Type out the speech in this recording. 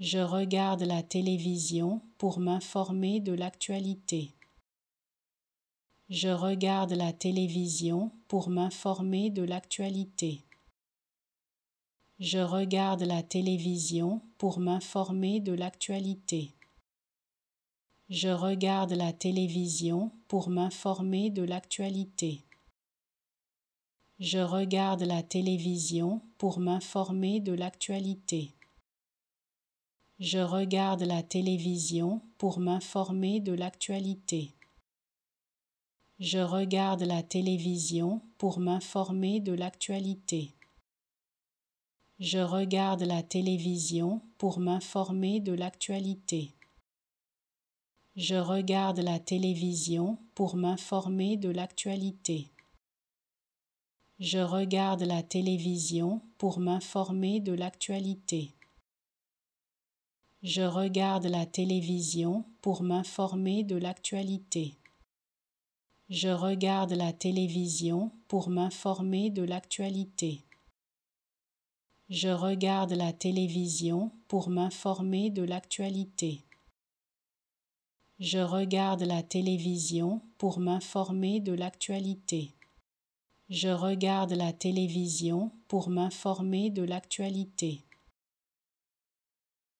Je regarde la télévision pour m'informer de l'actualité. Je regarde la télévision pour m'informer de l'actualité. Je regarde la télévision pour m'informer de l'actualité. Je regarde la télévision pour m'informer de l'actualité. Je regarde la télévision pour m'informer de l'actualité. Je regarde la télévision pour m'informer de l'actualité. Je regarde la télévision pour m'informer de l'actualité. Je regarde la télévision pour m'informer de l'actualité. Je regarde la télévision pour m'informer de l'actualité. Je regarde la télévision pour m'informer de l'actualité. Je regarde la télévision pour m'informer de l'actualité. Je regarde la télévision pour m'informer de l'actualité. Je regarde la télévision pour m'informer de l'actualité. Je regarde la télévision pour m'informer de l'actualité. Je regarde la télévision pour m'informer de l'actualité.